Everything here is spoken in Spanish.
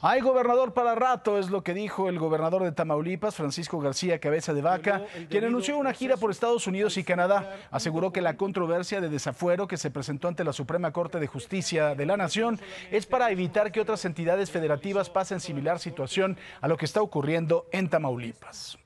Hay gobernador para rato, es lo que dijo el gobernador de Tamaulipas, Francisco García Cabeza de Vaca, quien anunció una gira por Estados Unidos y Canadá. Aseguró que la controversia de desafuero que se presentó ante la Suprema Corte de Justicia de la Nación es para evitar que otras entidades federativas pasen similar situación a lo que está ocurriendo en Tamaulipas.